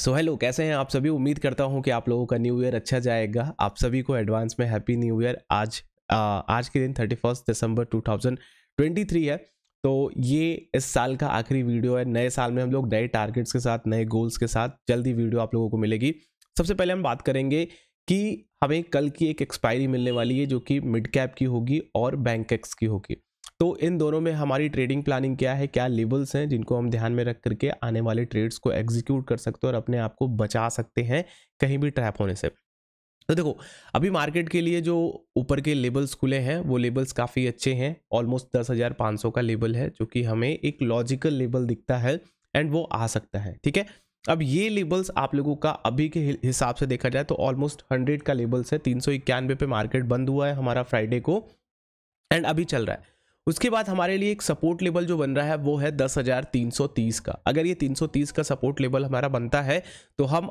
so hello कैसे हैं आप सभी उम्मीद करता हूं कि आप लोगों का न्यू ईयर अच्छा जाएगा आप सभी को एडवांस में हैप्पी न्यू ईयर आज आ, आज के दिन थर्टी फर्स्ट दिसंबर टू थाउजेंड ट्वेंटी थ्री है तो ये इस साल का आखिरी वीडियो है नए साल में हम लोग नए टारगेट्स के साथ नए गोल्स के साथ जल्दी वीडियो आप लोगों को मिलेगी सबसे पहले हम बात करेंगे कि हमें कल की एक एक्सपायरी मिलने वाली है जो कि मिड कैप की होगी और बैंक एक्स की होगी तो इन दोनों में हमारी ट्रेडिंग प्लानिंग क्या है क्या लेवल्स हैं जिनको हम ध्यान में रख करके आने वाले ट्रेड्स को एग्जीक्यूट कर सकते हैं और अपने आप को बचा सकते हैं कहीं भी ट्रैप होने से तो देखो अभी मार्केट के लिए जो ऊपर के लेबल्स खुले हैं वो लेबल्स काफ़ी अच्छे हैं ऑलमोस्ट दस हज़ार पाँच सौ का लेबल है जो कि हमें एक लॉजिकल लेबल दिखता है एंड वो आ सकता है ठीक है अब ये लेबल्स आप लोगों का अभी के हिसाब से देखा जाए तो ऑलमोस्ट हंड्रेड का लेबल्स है तीन सौ इक्यानवे पे मार्केट बंद हुआ है हमारा फ्राइडे को एंड अभी चल रहा है उसके बाद हमारे लिए एक सपोर्ट लेवल जो बन रहा है वो है दस हजार तीन सौ तीस का अगर ये तीन सौ तीस का सपोर्ट लेवल हमारा बनता है तो हम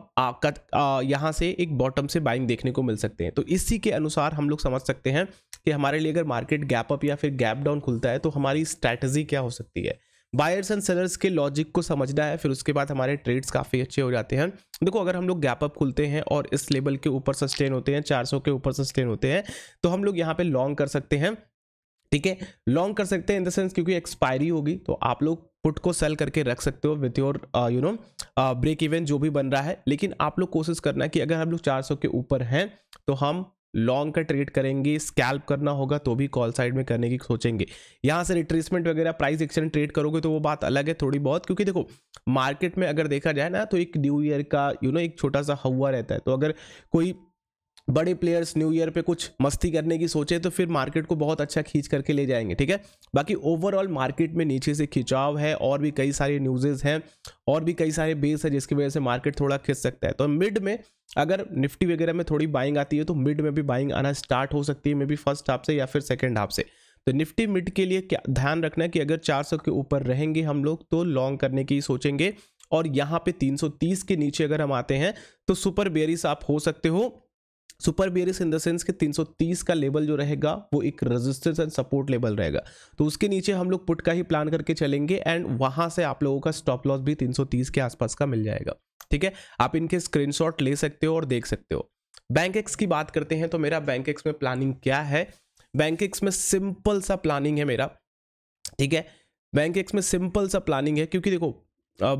यहाँ से एक बॉटम से बाइंग देखने को मिल सकते हैं तो इसी के अनुसार हम लोग समझ सकते हैं कि हमारे लिए अगर मार्केट गैप अप या फिर गैप डाउन खुलता है तो हमारी स्ट्रैटेजी क्या हो सकती है बायर्स एंड सेलर्स के लॉजिक को समझना है फिर उसके बाद हमारे ट्रेड्स काफ़ी अच्छे हो जाते हैं देखो अगर हम लोग गैप अप खुलते हैं और इस लेवल के ऊपर सस्टेन होते हैं 400 के ऊपर सस्टेन होते हैं तो हम लोग यहाँ पे लॉन्ग कर सकते हैं ठीक है लॉन्ग कर सकते हैं इन द सेंस क्योंकि एक्सपायरी होगी तो आप लोग पुट को सेल करके रख सकते हो with your you know breakeven जो भी बन रहा है लेकिन आप लोग कोशिश करना है कि अगर हम लोग 400 के ऊपर हैं तो हम लॉन्ग का ट्रेड करेंगे स्कैल्प करना होगा तो भी कॉल साइड में करने की सोचेंगे यहाँ से रिट्रेसमेंट वगैरह प्राइस एक्शन ट्रेड करोगे तो वो बात अलग है थोड़ी बहुत क्योंकि देखो मार्केट में अगर देखा जाए ना तो एक न्यू ईयर का यू you नो know, एक छोटा सा हवा रहता है तो अगर कोई बड़े प्लेयर्स न्यू ईयर पे कुछ मस्ती करने की सोचे तो फिर मार्केट को बहुत अच्छा खींच करके ले जाएंगे ठीक है बाकी ओवरऑल मार्केट में नीचे से खिंचाव है और भी कई सारे न्यूजेज हैं और भी कई सारे बेस है जिसकी वजह से मार्केट थोड़ा खिंच सकता है तो मिड में अगर निफ्टी वगैरह में थोड़ी बाइंग आती है तो मिड में भी बाइंग आना स्टार्ट हो सकती है मे बी फर्स्ट हाफ से या फिर सेकेंड हाफ से तो निफ्टी मिड के लिए क्या ध्यान रखना है कि अगर 400 के ऊपर रहेंगे हम लोग तो लॉन्ग करने की सोचेंगे और यहाँ पे 330 के नीचे अगर हम आते हैं तो सुपर बेरिस आप हो सकते हो super bearish in the sense के 330 का लेवल जो रहेगा वो एक रेजिस्टेंस एंड सपोर्ट लेवल रहेगा तो उसके नीचे हम लोग पुट का ही प्लान करके चलेंगे एंड वहां से आप लोगों का स्टॉप लॉस भी 330 के आसपास का मिल जाएगा ठीक है आप इनके स्क्रीनशॉट ले सकते हो और देख सकते हो बैंक एक्स की बात करते हैं तो मेरा बैंक एक्स में प्लानिंग क्या है बैंक एक्स में सिंपल सा प्लानिंग है मेरा ठीक है बैंक एक्स में सिंपल सा प्लानिंग है क्योंकि देखो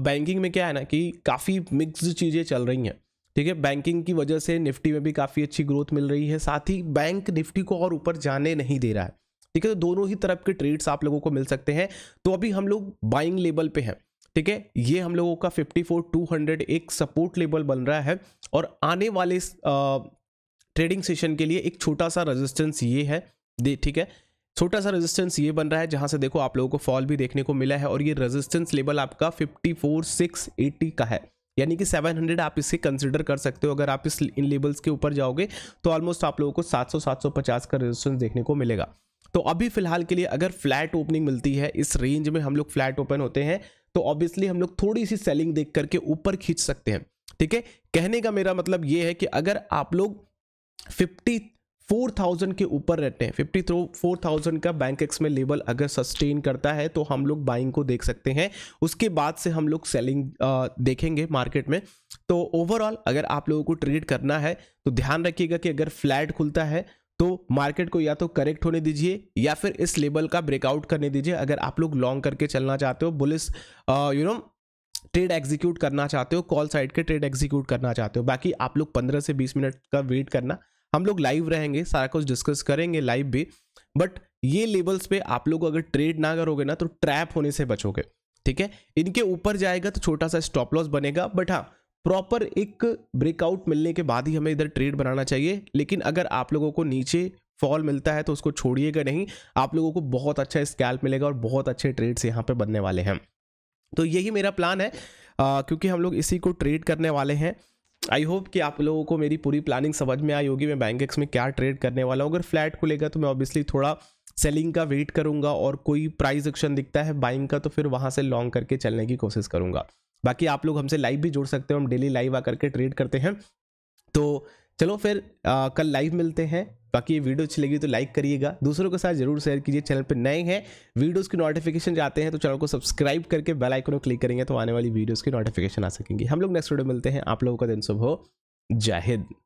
बैंकिंग में क्या है ना कि काफ़ी मिक्स चीज़ें चल रही हैं ठीक है बैंकिंग की वजह से निफ्टी में भी काफ़ी अच्छी ग्रोथ मिल रही है साथ ही बैंक निफ्टी को और ऊपर जाने नहीं दे रहा है ठीक है तो दोनों ही तरफ के ट्रेड्स आप लोगों को मिल सकते हैं तो अभी हम लोग बाइंग लेवल पे हैं ठीक है ये हम लोगों का 54 एक सपोर्ट लेवल बन रहा है और आने वाले ट्रेडिंग सेशन के लिए एक छोटा सा रजिस्टेंस ये है ठीक है छोटा सा रेजिस्टेंस ये बन रहा है जहां से देखो आप लोगों को फॉल भी देखने को मिला है और ये रेजिस्टेंस लेवल आपका 54,680 का है यानी कि 700 आप इसके कंसिडर कर सकते हो अगर आप इस इन लेबल्स के ऊपर जाओगे तो ऑलमोस्ट आप लोगों को 700 750 का रेजिस्टेंस देखने को मिलेगा तो अभी फिलहाल के लिए अगर फ्लैट ओपनिंग मिलती है इस रेंज में हम लोग फ्लैट ओपन होते हैं तो ऑब्वियसली हम लोग थोड़ी सी सेलिंग देख करके ऊपर खींच सकते हैं ठीक है कहने का मेरा मतलब ये है कि अगर आप लोग फिफ्टी फोर थाउजेंड के ऊपर रहते हैं फिफ्टी थ्रो फोर थाउजेंड का बैंक एक्स में लेवल अगर सस्टेन करता है तो हम लोग बाइंग को देख सकते हैं उसके बाद से हम लोग सेलिंग देखेंगे मार्केट में तो ओवरऑल अगर आप लोगों को ट्रेड करना है तो ध्यान रखिएगा कि अगर फ्लैट खुलता है तो मार्केट को या तो करेक्ट होने दीजिए या फिर इस लेवल का ब्रेकआउट करने दीजिए अगर आप लोग लॉन्ग करके चलना चाहते हो bullish you know trade execute करना चाहते हो कॉल साइड के ट्रेड एग्जीक्यूट करना चाहते हो बाकी आप लोग 15 से 20 मिनट का वेट करना हम लोग लाइव रहेंगे सारा कुछ डिस्कस करेंगे लाइव भी बट ये लेवल्स पे आप लोग अगर ट्रेड ना करोगे ना तो ट्रैप होने से बचोगे ठीक है इनके ऊपर जाएगा तो छोटा सा स्टॉप लॉस बनेगा बट हाँ प्रॉपर एक ब्रेकआउट मिलने के बाद ही हमें इधर ट्रेड बनाना चाहिए लेकिन अगर आप लोगों को नीचे फॉल मिलता है तो उसको छोड़िएगा नहीं आप लोगों को बहुत अच्छा स्कैल्प मिलेगा और बहुत अच्छे ट्रेड्स यहाँ पे बनने वाले हैं तो यही मेरा प्लान है आ, क्योंकि हम लोग इसी को ट्रेड करने वाले हैं आई होप कि आप लोगों को मेरी पूरी प्लानिंग समझ में आई होगी मैं बैंक एक्स में क्या ट्रेड करने वाला हूँ अगर फ्लैट को तो मैं ऑब्वियसली थोड़ा सेलिंग का वेट करूंगा और कोई प्राइस एक्शन दिखता है बाइंग का तो फिर वहां से लॉन्ग करके चलने की कोशिश करूंगा बाकी आप लोग हमसे लाइव भी जुड़ सकते हो हम डेली लाइव आकर के ट्रेड करते हैं तो चलो फिर आ, कल लाइव मिलते हैं बाकी ये वीडियो अच्छी लगी तो लाइक करिएगा दूसरों के साथ जरूर शेयर कीजिए चैनल पर नए हैं वीडियोस की नोटिफिकेशन जाते हैं तो चैनल को सब्सक्राइब करके बेल आइकन को क्लिक करेंगे तो आने वाली वीडियोस की नोटिफिकेशन आ सकेंगी हम लोग नेक्स्ट वीडियो मिलते हैं आप लोगों का दिन सुबह जाहिद